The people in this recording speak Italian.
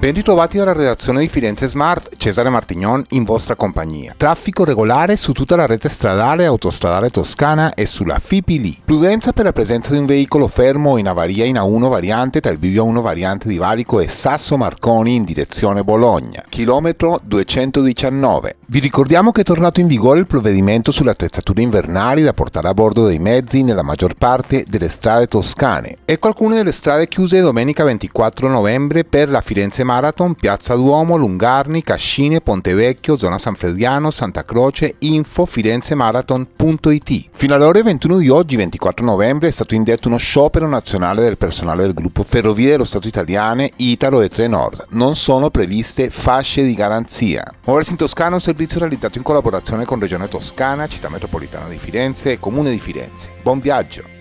Ben ritrovati alla redazione di Firenze Smart, Cesare Martignon in vostra compagnia. Traffico regolare su tutta la rete stradale e autostradale toscana e sulla FIPILI. Prudenza per la presenza di un veicolo fermo in avaria in A1 variante tra il Bivio A1 variante di Valico e Sasso Marconi in direzione Bologna, chilometro 219. Vi ricordiamo che è tornato in vigore il provvedimento sulle attrezzature invernali da portare a bordo dei mezzi nella maggior parte delle strade toscane. Ecco alcune delle strade chiuse domenica 24 novembre per la Firenze Marathon, Piazza Duomo, Lungarni, Cascine, Pontevecchio, zona San Frediano, Santa Croce, info firenzemarathon.it. Fino alle ore 21 di oggi, 24 novembre, è stato indetto uno sciopero nazionale del personale del gruppo Ferrovie dello Stato Italiane, Italo e Trenord. Non sono previste fasce di garanzia. Muoversi in Toscana è un servizio realizzato in collaborazione con Regione Toscana, Città Metropolitana di Firenze e Comune di Firenze. Buon viaggio!